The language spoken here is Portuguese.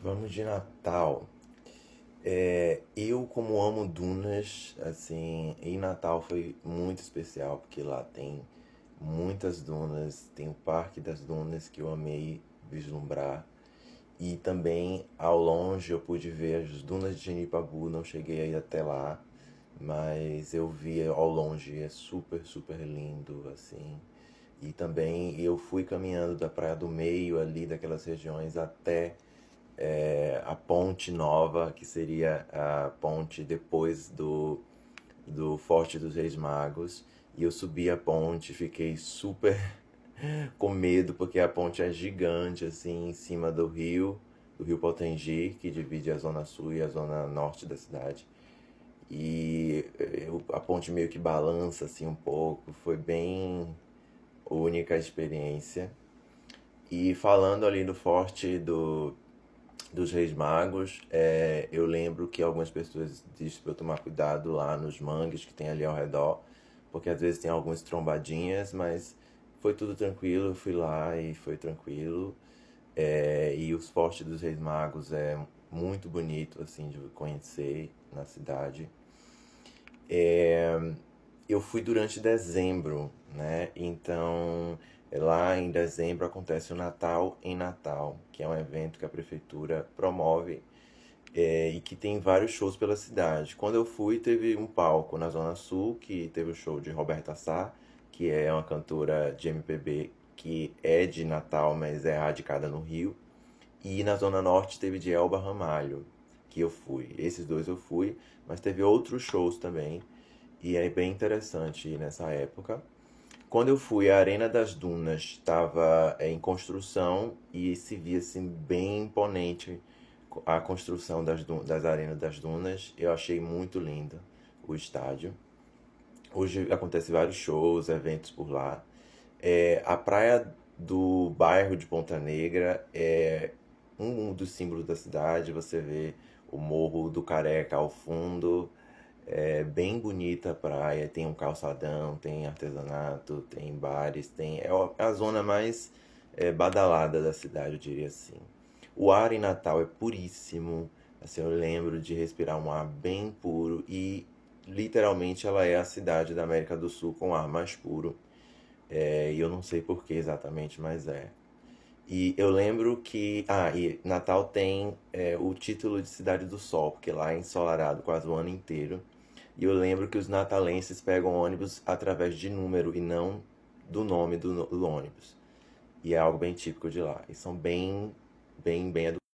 Vamos de Natal. É, eu, como amo Dunas, assim, em Natal foi muito especial, porque lá tem muitas dunas, tem o Parque das Dunas que eu amei vislumbrar. E também ao longe eu pude ver as dunas de Genipabu, não cheguei aí até lá, mas eu vi ao longe, é super, super lindo, assim. E também eu fui caminhando da Praia do Meio ali, daquelas regiões, até é, a ponte nova, que seria a ponte depois do, do Forte dos Reis Magos. E eu subi a ponte, fiquei super com medo, porque a ponte é gigante, assim, em cima do rio, do rio Potengi, que divide a zona sul e a zona norte da cidade. E eu, a ponte meio que balança, assim, um pouco. Foi bem única a experiência. E falando ali do Forte do dos Reis Magos, é, eu lembro que algumas pessoas dizem para eu tomar cuidado lá nos mangues que tem ali ao redor, porque às vezes tem algumas trombadinhas, mas foi tudo tranquilo, eu fui lá e foi tranquilo. É, e os esporte dos Reis Magos é muito bonito, assim, de conhecer na cidade. É, eu fui durante dezembro, né? Então Lá em dezembro acontece o Natal em Natal, que é um evento que a prefeitura promove é, e que tem vários shows pela cidade. Quando eu fui, teve um palco na Zona Sul, que teve o show de Roberta Sá, que é uma cantora de MPB que é de Natal, mas é radicada no Rio. E na Zona Norte teve de Elba Ramalho, que eu fui. Esses dois eu fui, mas teve outros shows também. E é bem interessante nessa época. Quando eu fui, a Arena das Dunas estava é, em construção e se via assim bem imponente a construção das, das Arenas das Dunas. Eu achei muito lindo o estádio. Hoje acontece vários shows, eventos por lá. É, a praia do bairro de Ponta Negra é um dos símbolos da cidade. Você vê o Morro do Careca ao fundo, é bem bonita a praia, tem um calçadão, tem artesanato, tem bares, tem é, é a zona mais é, badalada da cidade, eu diria assim. O ar em Natal é puríssimo, assim, eu lembro de respirar um ar bem puro e literalmente ela é a cidade da América do Sul com ar mais puro. É, e eu não sei por que exatamente, mas é. E eu lembro que. Ah, e Natal tem é, o título de Cidade do Sol, porque lá é ensolarado quase o ano inteiro. E eu lembro que os natalenses pegam ônibus através de número e não do nome do, do ônibus. E é algo bem típico de lá. E são bem, bem, bem educados.